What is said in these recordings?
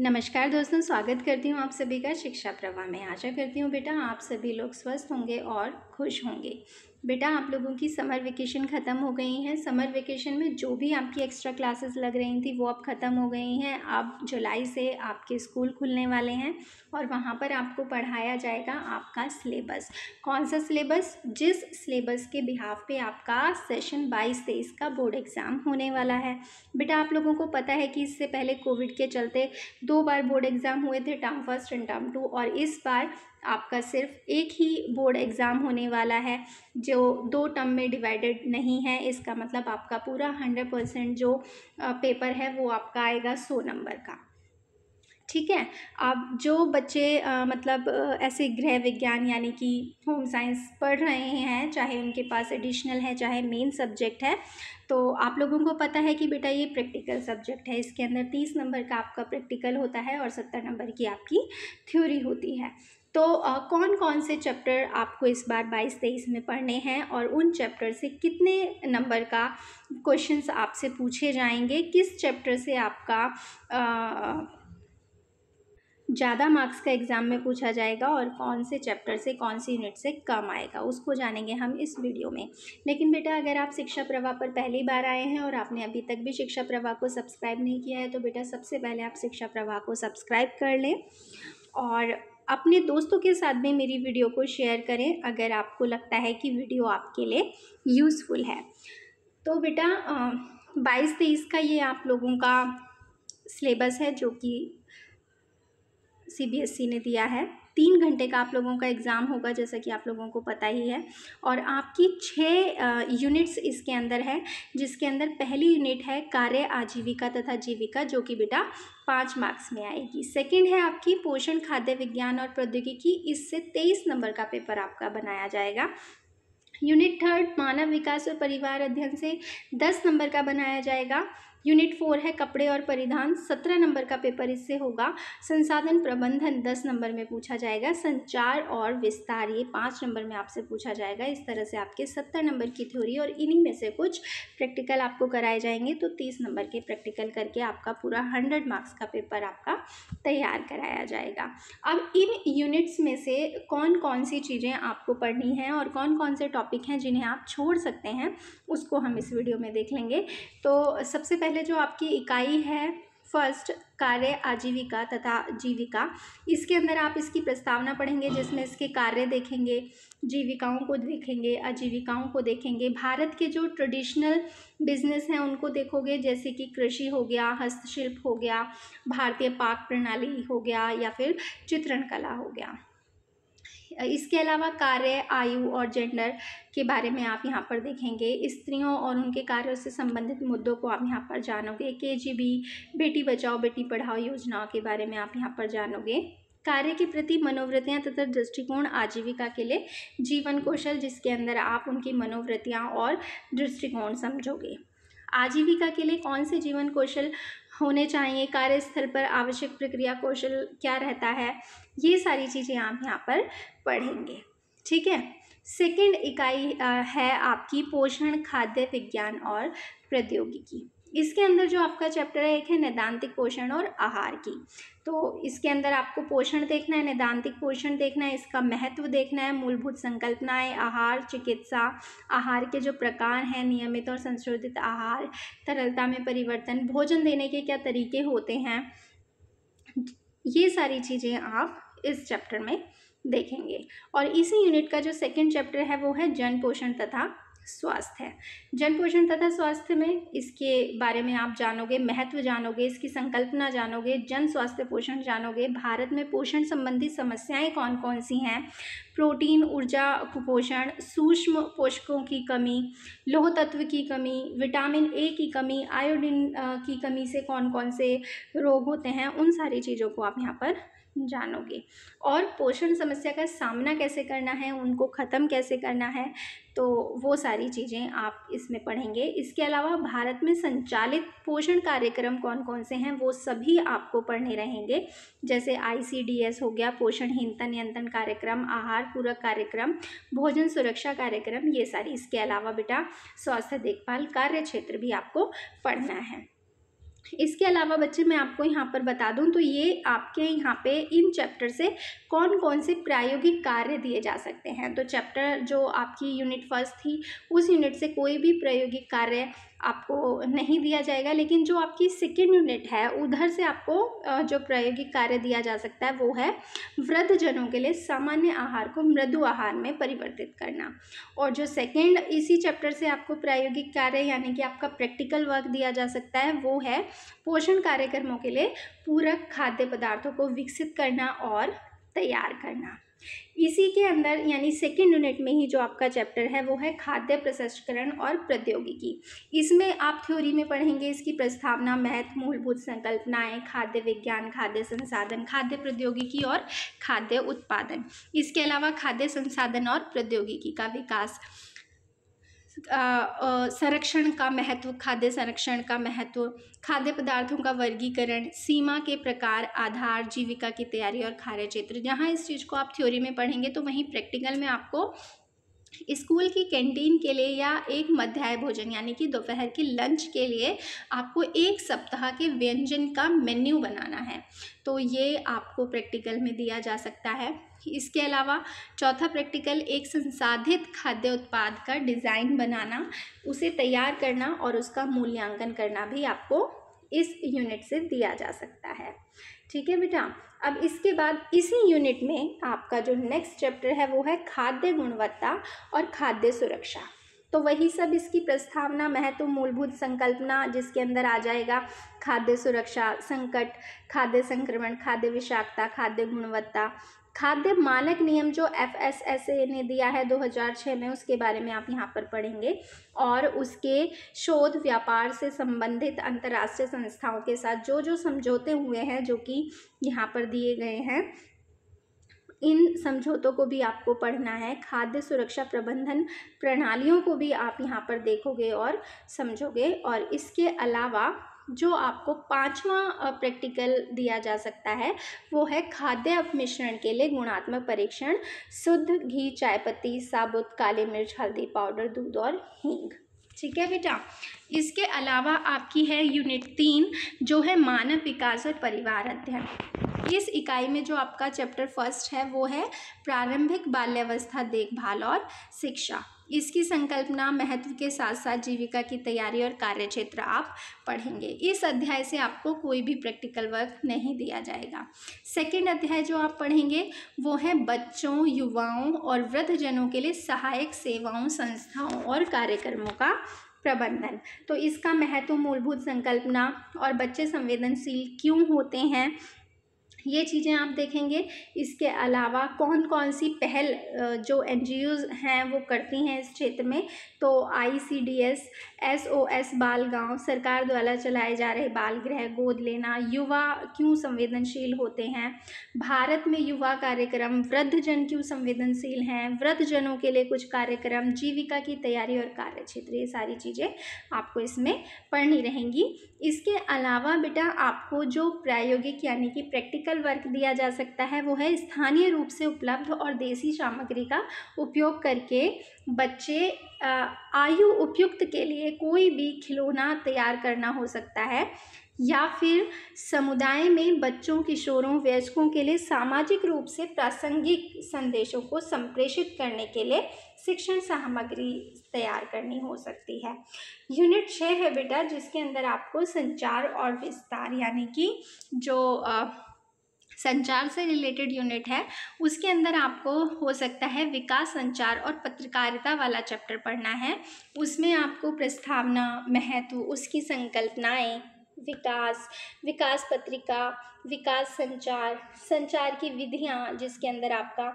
नमस्कार दोस्तों स्वागत करती हूँ आप सभी का शिक्षा प्रवाह में आशा करती हूँ बेटा आप सभी लोग स्वस्थ होंगे और खुश होंगे बेटा आप लोगों की समर वेकेशन ख़त्म हो गई हैं समर वेकेशन में जो भी आपकी एक्स्ट्रा क्लासेस लग रही थी वो अब ख़त्म हो गई हैं आप जुलाई से आपके स्कूल खुलने वाले हैं और वहाँ पर आपको पढ़ाया जाएगा आपका सिलेबस कौन सा सिलेबस जिस सिलेबस के बिहाफ पे आपका सेशन बाईस तेईस का बोर्ड एग्ज़ाम होने वाला है बेटा आप लोगों को पता है कि इससे पहले कोविड के चलते दो बार बोर्ड एग्ज़ाम हुए थे term first and term two और इस बार आपका सिर्फ एक ही बोर्ड एग्ज़ाम होने वाला है जो दो टर्म में डिवाइडेड नहीं है इसका मतलब आपका पूरा हंड्रेड परसेंट जो पेपर है वो आपका आएगा सौ नंबर का ठीक है आप जो बच्चे आ, मतलब ऐसे गृह विज्ञान यानी कि होम साइंस पढ़ रहे हैं चाहे उनके पास एडिशनल है चाहे मेन सब्जेक्ट है तो आप लोगों को पता है कि बेटा ये प्रैक्टिकल सब्जेक्ट है इसके अंदर तीस नंबर का आपका प्रैक्टिकल होता है और सत्तर नंबर की आपकी थ्योरी होती है तो आ, कौन कौन से चैप्टर आपको इस बार बाईस तेईस में पढ़ने हैं और उन चैप्टर से कितने नंबर का क्वेश्चंस आपसे पूछे जाएंगे किस चैप्टर से आपका आ, ज़्यादा मार्क्स का एग्ज़ाम में पूछा जाएगा और कौन से चैप्टर से कौन सी यूनिट से कम आएगा उसको जानेंगे हम इस वीडियो में लेकिन बेटा अगर आप शिक्षा प्रवाह पर पहली बार आए हैं और आपने अभी तक भी शिक्षा प्रवाह को सब्सक्राइब नहीं किया है तो बेटा सबसे पहले आप शिक्षा प्रवाह को सब्सक्राइब कर लें और अपने दोस्तों के साथ भी मेरी वीडियो को शेयर करें अगर आपको लगता है कि वीडियो आपके लिए यूज़फुल है तो बेटा बाईस तेईस का ये आप लोगों का सिलेबस है जो कि सीबीएसई e ने दिया है तीन घंटे का आप लोगों का एग्ज़ाम होगा जैसा कि आप लोगों को पता ही है और आपकी छः यूनिट्स इसके अंदर है जिसके अंदर पहली यूनिट है कार्य आजीविका तथा जीविका जो कि बेटा पाँच मार्क्स में आएगी सेकंड है आपकी पोषण खाद्य विज्ञान और प्रौद्योगिकी इससे तेईस नंबर का पेपर आपका बनाया जाएगा यूनिट थर्ड मानव विकास और परिवार अध्ययन से दस नंबर का बनाया जाएगा यूनिट फोर है कपड़े और परिधान सत्रह नंबर का पेपर इससे होगा संसाधन प्रबंधन दस नंबर में पूछा जाएगा संचार और विस्तार ये पाँच नंबर में आपसे पूछा जाएगा इस तरह से आपके सत्तर नंबर की थ्योरी और इन्हीं में से कुछ प्रैक्टिकल आपको कराए जाएंगे तो तीस नंबर के प्रैक्टिकल करके आपका पूरा हंड्रेड मार्क्स का पेपर आपका तैयार कराया जाएगा अब इन यूनिट्स में से कौन कौन सी चीज़ें आपको पढ़नी हैं और कौन कौन से टॉपिक हैं जिन्हें आप छोड़ सकते हैं उसको हम इस वीडियो में देख लेंगे तो सबसे पहले पहले जो आपकी इकाई है फर्स्ट कार्य आजीविका तथा जीविका इसके अंदर आप इसकी प्रस्तावना पढ़ेंगे जिसमें इसके कार्य देखेंगे जीविकाओं को देखेंगे आजीविकाओं को देखेंगे भारत के जो ट्रेडिशनल बिजनेस हैं उनको देखोगे जैसे कि कृषि हो गया हस्तशिल्प हो गया भारतीय पाक प्रणाली हो गया या फिर चित्रण कला हो गया इसके अलावा कार्य आयु और जेंडर के बारे में आप यहाँ पर देखेंगे स्त्रियों और उनके कार्यों से संबंधित मुद्दों को आप यहाँ पर जानोगे के जी बी बेटी बचाओ बेटी पढ़ाओ योजनाओं के बारे में आप यहाँ पर जानोगे कार्य के प्रति मनोवृत्तियाँ तथा दृष्टिकोण आजीविका के लिए जीवन कौशल जिसके अंदर आप उनकी मनोवृत्तियाँ और दृष्टिकोण समझोगे आजीविका के लिए कौन से जीवन कौशल होने चाहिए कार्यस्थल पर आवश्यक प्रक्रिया कौशल क्या रहता है ये सारी चीज़ें आप यहाँ पर पढ़ेंगे ठीक है सेकंड इकाई है आपकी पोषण खाद्य विज्ञान और प्रौद्योगिकी इसके अंदर जो आपका चैप्टर है एक है नैदांतिक पोषण और आहार की तो इसके अंदर आपको पोषण देखना है नैदांतिक पोषण देखना है इसका महत्व देखना है मूलभूत संकल्पनाएं आहार चिकित्सा आहार के जो प्रकार हैं नियमित और संशोधित आहार तरलता में परिवर्तन भोजन देने के क्या तरीके होते हैं ये सारी चीज़ें आप इस चैप्टर में देखेंगे और इसी यूनिट का जो सेकंड चैप्टर है वो है जन पोषण तथा स्वास्थ्य है जन पोषण तथा स्वास्थ्य में इसके बारे में आप जानोगे महत्व जानोगे इसकी संकल्पना जानोगे जन स्वास्थ्य पोषण जानोगे भारत में पोषण संबंधी समस्याएं कौन कौन सी हैं प्रोटीन ऊर्जा कुपोषण सूक्ष्म पोषकों की कमी लोह तत्व की कमी विटामिन ए की कमी आयोडीन की कमी से कौन कौन से रोग होते हैं उन सारी चीज़ों को आप यहाँ पर जानोगे और पोषण समस्या का सामना कैसे करना है उनको ख़त्म कैसे करना है तो वो सारी चीज़ें आप इसमें पढ़ेंगे इसके अलावा भारत में संचालित पोषण कार्यक्रम कौन कौन से हैं वो सभी आपको पढ़ने रहेंगे जैसे आईसीडीएस हो गया पोषणहीनता नियंत्रण कार्यक्रम आहार पूरक कार्यक्रम भोजन सुरक्षा कार्यक्रम ये सारी इसके अलावा बेटा स्वास्थ्य देखभाल कार्य क्षेत्र भी आपको पढ़ना है इसके अलावा बच्चे मैं आपको यहाँ पर बता दूँ तो ये आपके यहाँ पे इन चैप्टर से कौन कौन से प्रायोगिक कार्य दिए जा सकते हैं तो चैप्टर जो आपकी यूनिट फर्स्ट थी उस यूनिट से कोई भी प्रायोगिक कार्य आपको नहीं दिया जाएगा लेकिन जो आपकी सेकेंड यूनिट है उधर से आपको जो प्रायोगिक कार्य दिया जा सकता है वो है वृद्ध जनों के लिए सामान्य आहार को मृदु आहार में परिवर्तित करना और जो सेकेंड इसी चैप्टर से आपको प्रायोगिक कार्य यानी कि आपका प्रैक्टिकल वर्क दिया जा सकता है वो है पोषण कार्यक्रमों के लिए पूरक खाद्य पदार्थों को विकसित करना और तैयार करना इसी के अंदर यानी सेकेंड यूनिट में ही जो आपका चैप्टर है वो है खाद्य प्रसंस्करण और प्रौद्योगिकी इसमें आप थ्योरी में पढ़ेंगे इसकी प्रस्तावना महत्व मूलभूत संकल्पनाएं खाद्य विज्ञान खाद्य संसाधन खाद्य प्रौद्योगिकी और खाद्य उत्पादन इसके अलावा खाद्य संसाधन और प्रौद्योगिकी का विकास संरक्षण का महत्व खाद्य संरक्षण का महत्व खाद्य पदार्थों का वर्गीकरण सीमा के प्रकार आधार जीविका की तैयारी और खारे क्षेत्र जहाँ इस चीज़ को आप थ्योरी में पढ़ेंगे तो वहीं प्रैक्टिकल में आपको स्कूल की कैंटीन के लिए या एक मध्याह्न भोजन यानी कि दोपहर के लंच के लिए आपको एक सप्ताह के व्यंजन का मेन्यू बनाना है तो ये आपको प्रैक्टिकल में दिया जा सकता है इसके अलावा चौथा प्रैक्टिकल एक संसाधित खाद्य उत्पाद का डिज़ाइन बनाना उसे तैयार करना और उसका मूल्यांकन करना भी आपको इस यूनिट से दिया जा सकता है ठीक है बेटा अब इसके बाद इसी यूनिट में आपका जो नेक्स्ट चैप्टर है वो है खाद्य गुणवत्ता और खाद्य सुरक्षा तो वही सब इसकी प्रस्तावना महत्व मूलभूत संकल्पना जिसके अंदर आ जाएगा खाद्य सुरक्षा संकट खाद्य संक्रमण खाद्य विषाक्तता खाद्य गुणवत्ता खाद्य मानक नियम जो एफ एस एस ए ने दिया है 2006 में उसके बारे में आप यहाँ पर पढ़ेंगे और उसके शोध व्यापार से संबंधित अंतर्राष्ट्रीय संस्थाओं के साथ जो जो समझौते हुए हैं जो कि यहाँ पर दिए गए हैं इन समझौतों को भी आपको पढ़ना है खाद्य सुरक्षा प्रबंधन प्रणालियों को भी आप यहाँ पर देखोगे और समझोगे और इसके अलावा जो आपको पांचवा प्रैक्टिकल दिया जा सकता है वो है खाद्य अपमिश्रण के लिए गुणात्मक परीक्षण शुद्ध घी चाय पत्ती साबुत काली मिर्च हल्दी पाउडर दूध और हींग ठीक है बेटा इसके अलावा आपकी है यूनिट तीन जो है मानव विकास और परिवार अध्ययन इस इकाई में जो आपका चैप्टर फर्स्ट है वो है प्रारंभिक बाल्यावस्था देखभाल और शिक्षा इसकी संकल्पना महत्व के साथ साथ जीविका की तैयारी और कार्य क्षेत्र आप पढ़ेंगे इस अध्याय से आपको कोई भी प्रैक्टिकल वर्क नहीं दिया जाएगा सेकेंड अध्याय जो आप पढ़ेंगे वो है बच्चों युवाओं और वृद्धजनों के लिए सहायक सेवाओं संस्थाओं और कार्यक्रमों का प्रबंधन तो इसका महत्व मूलभूत संकल्पना और बच्चे संवेदनशील क्यों होते हैं ये चीज़ें आप देखेंगे इसके अलावा कौन कौन सी पहल जो एन हैं वो करती हैं इस क्षेत्र में तो I C D S S O S बाल गाँव सरकार द्वारा चलाए जा रहे बाल गृह गोद लेना युवा क्यों संवेदनशील होते हैं भारत में युवा कार्यक्रम वृद्धजन क्यों संवेदनशील हैं वृद्धजनों के लिए कुछ कार्यक्रम जीविका की तैयारी और कार्य क्षेत्र ये सारी चीज़ें आपको इसमें पढ़नी रहेंगी इसके अलावा बेटा आपको जो प्रायोगिक यानी कि प्रैक्टिकल टेक्निकल वर्क दिया जा सकता है वो है स्थानीय रूप से उपलब्ध और देसी सामग्री का उपयोग करके बच्चे आयु उपयुक्त के लिए कोई भी खिलौना तैयार करना हो सकता है या फिर समुदाय में बच्चों किशोरों वयस्कों के लिए सामाजिक रूप से प्रासंगिक संदेशों को संप्रेषित करने के लिए शिक्षण सामग्री तैयार करनी हो सकती है यूनिट छः है बेटा जिसके अंदर आपको संचार और विस्तार यानी कि जो आ, संचार से रिलेटेड यूनिट है उसके अंदर आपको हो सकता है विकास संचार और पत्रकारिता वाला चैप्टर पढ़ना है उसमें आपको प्रस्तावना महत्व उसकी संकल्पनाएँ विकास विकास पत्रिका विकास संचार संचार की विधियाँ जिसके अंदर आपका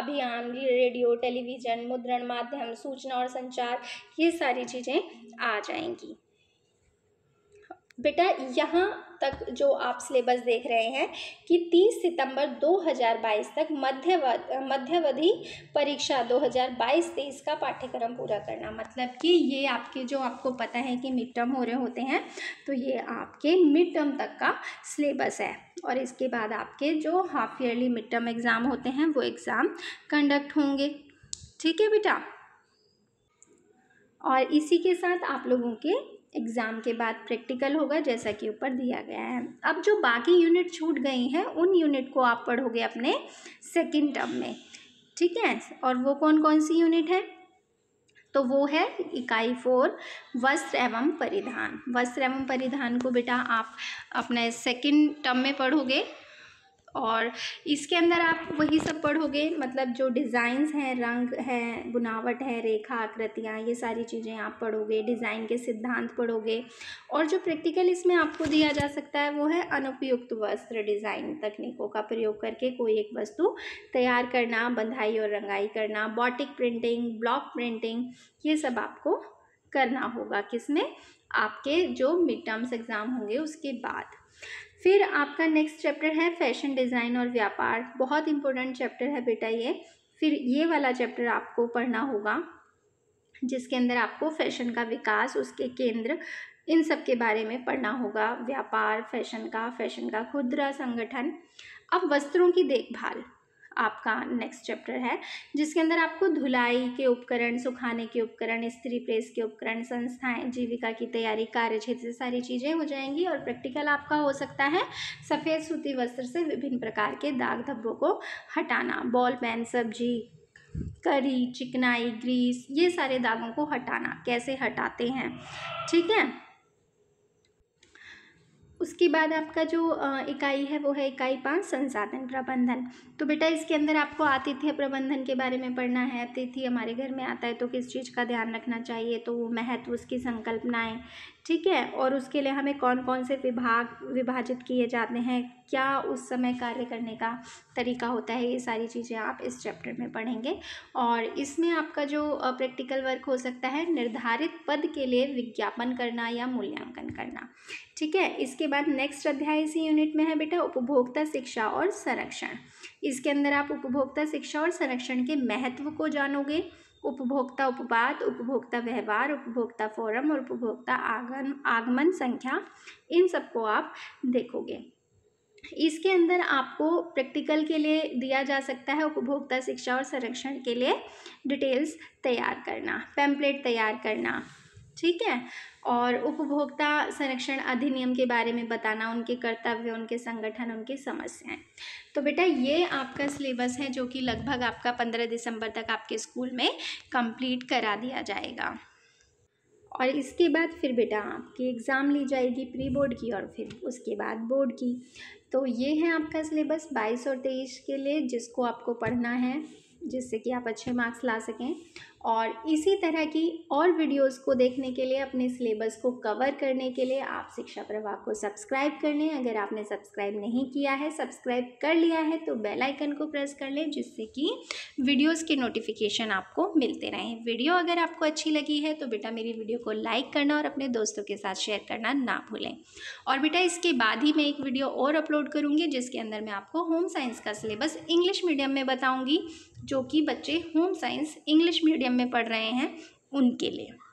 अभियान रेडियो टेलीविज़न मुद्रण माध्यम सूचना और संचार ये सारी चीज़ें आ जाएंगी बेटा यहाँ तक जो आप सिलेबस देख रहे हैं कि 30 सितंबर 2022 तक मध्यव मध्यवधि परीक्षा 2022 तेईस का पाठ्यक्रम पूरा करना मतलब कि ये आपके जो आपको पता है कि मिड टर्म हो रहे होते हैं तो ये आपके मिड टर्म तक का सिलेबस है और इसके बाद आपके जो half yearly mid term exam होते हैं वो एग्ज़ाम कंडक्ट होंगे ठीक है बेटा और इसी के साथ आप लोगों के एग्ज़ाम के बाद प्रैक्टिकल होगा जैसा कि ऊपर दिया गया है अब जो बाकी यूनिट छूट गई हैं उन यूनिट को आप पढ़ोगे अपने सेकेंड टर्म में ठीक है और वो कौन कौन सी यूनिट है तो वो है इकाई फोर वस्त्र एवं परिधान वस्त्र एवं परिधान को बेटा आप अपने सेकंड टर्म में पढ़ोगे और इसके अंदर आप वही सब पढ़ोगे मतलब जो डिज़ाइंस हैं रंग हैं बुनावट है रेखा आकृतियाँ ये सारी चीज़ें आप पढ़ोगे डिज़ाइन के सिद्धांत पढ़ोगे और जो प्रैक्टिकल इसमें आपको दिया जा सकता है वो है अनुपयुक्त वस्त्र डिज़ाइन तकनीकों का प्रयोग करके कोई एक वस्तु तैयार करना बंधाई और रंगाई करना बॉटिक प्रिंटिंग ब्लॉक प्रिंटिंग ये सब आपको करना होगा किसमें आपके जो मिड टर्म्स एग्ज़ाम होंगे उसके बाद फिर आपका नेक्स्ट चैप्टर है फैशन डिज़ाइन और व्यापार बहुत इंपॉर्टेंट चैप्टर है बेटा ये फिर ये वाला चैप्टर आपको पढ़ना होगा जिसके अंदर आपको फैशन का विकास उसके केंद्र इन सब के बारे में पढ़ना होगा व्यापार फैशन का फैशन का खुदरा संगठन अब वस्त्रों की देखभाल आपका नेक्स्ट चैप्टर है जिसके अंदर आपको धुलाई के उपकरण सुखाने के उपकरण स्त्री प्रेस के उपकरण संस्थाएं जीविका की तैयारी कार्य क्षेत्र सारी चीज़ें हो जाएंगी और प्रैक्टिकल आपका हो सकता है सफ़ेद सूती वस्त्र से विभिन्न प्रकार के दाग धब्बों को हटाना बॉल पेन सब्जी करी चिकनाई ग्रीस ये सारे दागों को हटाना कैसे हटाते हैं ठीक है उसके बाद आपका जो इकाई है वो है इकाई पाँच संसाधन प्रबंधन तो बेटा इसके अंदर आपको आतिथ्य प्रबंधन के बारे में पढ़ना है अतिथि हमारे घर में आता है तो किस चीज़ का ध्यान रखना चाहिए तो वो महत्व उसकी संकल्पनाएं ठीक है और उसके लिए हमें कौन कौन से विभाग विभाजित किए जाते हैं क्या उस समय कार्य करने का तरीका होता है ये सारी चीज़ें आप इस चैप्टर में पढ़ेंगे और इसमें आपका जो प्रैक्टिकल वर्क हो सकता है निर्धारित पद के लिए विज्ञापन करना या मूल्यांकन करना ठीक है इसके बाद नेक्स्ट अध्याय इसी यूनिट में है बेटा उपभोक्ता शिक्षा और संरक्षण इसके अंदर आप उपभोक्ता शिक्षा और संरक्षण के महत्व को जानोगे उपभोक्ता उपवाद उपभोक्ता व्यवहार उपभोक्ता फोरम और उपभोक्ता आगन आगमन संख्या इन सबको आप देखोगे इसके अंदर आपको प्रैक्टिकल के लिए दिया जा सकता है उपभोक्ता शिक्षा और संरक्षण के लिए डिटेल्स तैयार करना पैम्पलेट तैयार करना ठीक है और उपभोक्ता संरक्षण अधिनियम के बारे में बताना उनके कर्तव्य उनके संगठन उनकी समस्याएं तो बेटा ये आपका सिलेबस है जो कि लगभग आपका पंद्रह दिसंबर तक आपके स्कूल में कंप्लीट करा दिया जाएगा और इसके बाद फिर बेटा आपकी एग्ज़ाम ली जाएगी प्री बोर्ड की और फिर उसके बाद बोर्ड की तो ये है आपका सिलेबस बाईस और तेईस के लिए जिसको आपको पढ़ना है जिससे कि आप अच्छे मार्क्स ला सकें और इसी तरह की और वीडियोस को देखने के लिए अपने सिलेबस को कवर करने के लिए आप शिक्षा प्रभाव को सब्सक्राइब कर लें अगर आपने सब्सक्राइब नहीं किया है सब्सक्राइब कर लिया है तो बेल आइकन को प्रेस कर लें जिससे कि वीडियोस के नोटिफिकेशन आपको मिलते रहें वीडियो अगर आपको अच्छी लगी है तो बेटा मेरी वीडियो को लाइक करना और अपने दोस्तों के साथ शेयर करना ना भूलें और बेटा इसके बाद ही मैं एक वीडियो और अपलोड करूँगी जिसके अंदर मैं आपको होम साइंस का सिलेबस इंग्लिश मीडियम में बताऊँगी जो कि बच्चे होम साइंस इंग्लिश मीडियम में पढ़ रहे हैं उनके लिए